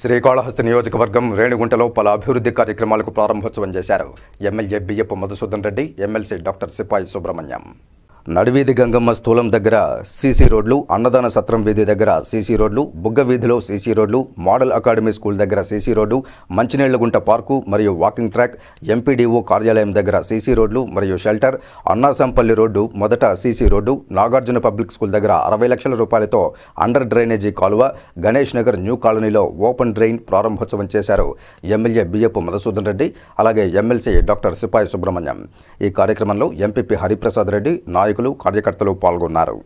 శ్రీకాళహస్తి నియోజకవర్గం రేణిగుంటలో పలు అభివృద్ధి కార్యక్రమాలకు ప్రారంభోత్సవం చేశారు MLA Biyyapu Madhusudhan Reddy MLC doctor Sipai Subramanyam నడివీధి Gangamma స్థూలం దగ్గర సీసీ రోడ్లు అన్నదాన సత్రం వీధి దగ్గర సీసీ రోడ్లు బుగ్గ వీధిలో సీసీ రోడ్లు మోడల్ అకాడమీ స్కూల్ దగ్గర సీసీ రోడ్డు మంచినీళ్లగుంట పార్కు మరియు వాకింగ్ ట్రాక్ ఎంపీడీఓ కార్యాలయం దగ్గర సీసీ రోడ్లు మరియు షెల్టర్ అన్నాసంపల్లి రోడ్డు మొదట CC road Nagarjuna public school దగ్గర అరవై లక్షల రూపాయలతో అండర్ డ్రైనేజీ కాలువ గణేష్ నగర్ న్యూ కాలనీలో ఓపెన్ డ్రైన్ ప్రారంభోత్సవం చేశారు ఎమ్మెల్యే బియ్యపు మధుసూదన్ రెడ్డి అలాగే ఎమ్మెల్సీ డాక్టర్ సిపాయి సుబ్రహ్మణ్యం ఈ కార్యక్రమంలో ఎంపీపీ హరిప్రసాద్ రెడ్డి నాయకు నాయకులు కార్యకర్తలు పాల్గొన్నారు